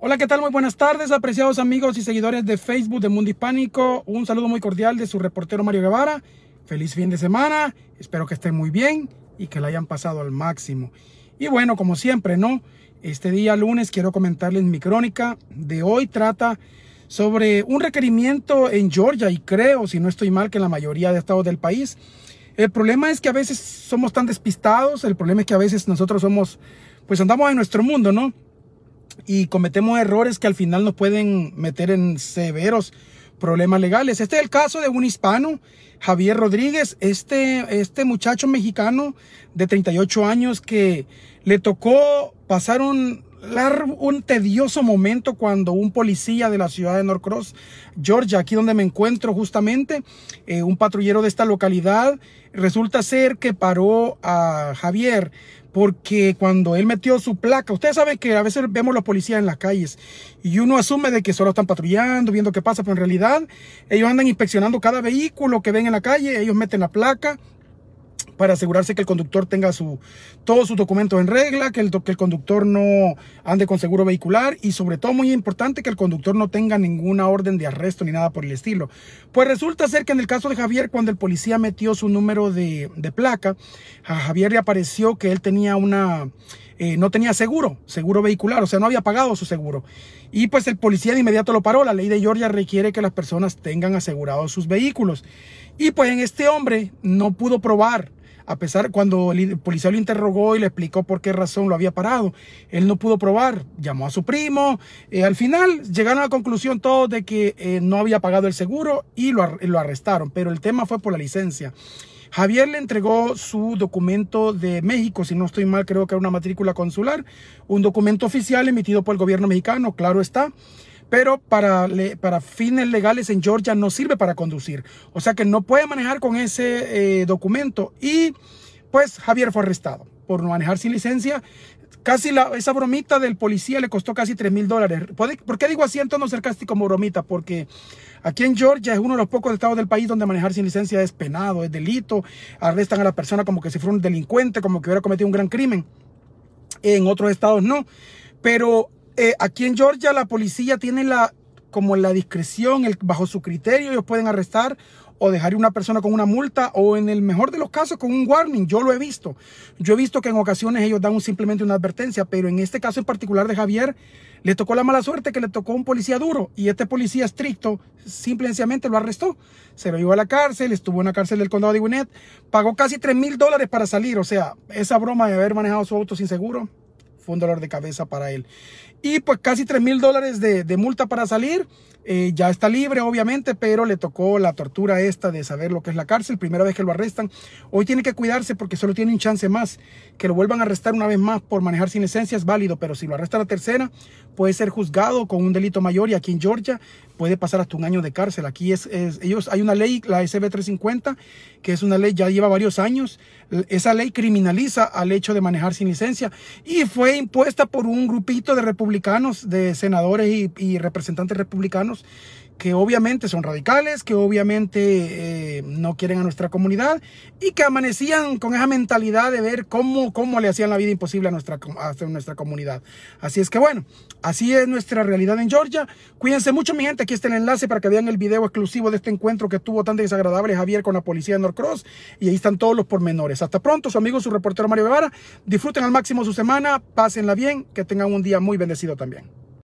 Hola, ¿qué tal? Muy buenas tardes, apreciados amigos y seguidores de Facebook de Mundo Hispánico. Un saludo muy cordial de su reportero Mario Guevara. Feliz fin de semana, espero que estén muy bien y que la hayan pasado al máximo. Y bueno, como siempre, ¿no? Este día lunes quiero comentarles mi crónica de hoy. Trata sobre un requerimiento en Georgia y creo, si no estoy mal, que en la mayoría de estados del país. El problema es que a veces somos tan despistados, el problema es que a veces nosotros somos, pues andamos en nuestro mundo, ¿no? y cometemos errores que al final nos pueden meter en severos problemas legales. Este es el caso de un hispano, Javier Rodríguez, este, este muchacho mexicano de 38 años que le tocó pasar un un tedioso momento cuando un policía de la ciudad de Norcross, Georgia, aquí donde me encuentro justamente, eh, un patrullero de esta localidad, resulta ser que paró a Javier porque cuando él metió su placa, ustedes saben que a veces vemos los policías en las calles y uno asume de que solo están patrullando, viendo qué pasa, pero en realidad ellos andan inspeccionando cada vehículo que ven en la calle, ellos meten la placa, para asegurarse que el conductor tenga su, todos sus documentos en regla, que el, el conductor no ande con seguro vehicular y sobre todo muy importante que el conductor no tenga ninguna orden de arresto ni nada por el estilo. Pues resulta ser que en el caso de Javier, cuando el policía metió su número de, placa, a Javier le apareció que él tenía una... Eh, no tenía seguro, seguro vehicular, o sea, no había pagado su seguro. Y pues el policía de inmediato lo paró. La ley de Georgia requiere que las personas tengan asegurados sus vehículos. Y pues en este hombre no pudo probar a pesar cuando el policía lo interrogó y le explicó por qué razón lo había parado, él no pudo probar, llamó a su primo, eh, al final llegaron a la conclusión todos de que eh, no había pagado el seguro y lo, lo arrestaron, pero el tema fue por la licencia. Javier le entregó su documento de México, si no estoy mal, creo que era una matrícula consular, un documento oficial emitido por el gobierno mexicano, claro está pero para, para fines legales en Georgia no sirve para conducir. O sea que no puede manejar con ese eh, documento. Y pues Javier fue arrestado por manejar sin licencia. Casi la, esa bromita del policía le costó casi 3 mil dólares. ¿Por qué digo así no tono sarcástico como bromita? Porque aquí en Georgia es uno de los pocos estados del país donde manejar sin licencia es penado, es delito. Arrestan a la persona como que si fuera un delincuente, como que hubiera cometido un gran crimen. En otros estados no. Pero eh, aquí en Georgia la policía tiene la, como la discreción, bajo su criterio ellos pueden arrestar o dejar a una persona con una multa o en el mejor de los casos con un warning. Yo lo he visto. Yo he visto que en ocasiones ellos dan simplemente una advertencia, pero en este caso en particular de Javier le tocó la mala suerte que le tocó un policía duro y este policía estricto simplemente lo arrestó. Se lo llevó a la cárcel, estuvo en la cárcel del condado de Gwinnett, pagó casi 3 mil dólares para salir. O sea, esa broma de haber manejado su auto sin seguro un dolor de cabeza para él. Y pues casi tres mil dólares de, multa para salir. Eh, ya está libre, obviamente, pero le tocó la tortura esta de saber lo que es la cárcel. Primera vez que lo arrestan. Hoy tiene que cuidarse porque solo tiene un chance más. Que lo vuelvan a arrestar una vez más por manejar sin esencia es válido, pero si lo arresta la tercera, puede ser juzgado con un delito mayor. Y aquí en Georgia puede pasar hasta un año de cárcel. Aquí es, ellos, hay una ley, la SB 350, que es una ley, ya lleva varios años. Esa ley criminaliza al hecho de manejar sin licencia y fue impuesta por un grupito de republicanos, de senadores y, y representantes republicanos que obviamente son radicales, que obviamente eh, no quieren a nuestra comunidad y que amanecían con esa mentalidad de ver cómo, cómo le hacían la vida imposible a nuestra, a nuestra comunidad. Así es que bueno, así es nuestra realidad en Georgia. Cuídense mucho mi gente, aquí está el enlace para que vean el video exclusivo de este encuentro que tuvo tan desagradable Javier con la policía de Norcross y ahí están todos los pormenores. Hasta pronto, su amigo, su reportero Mario Guevara. Disfruten al máximo su semana, pásenla bien, que tengan un día muy bendecido también.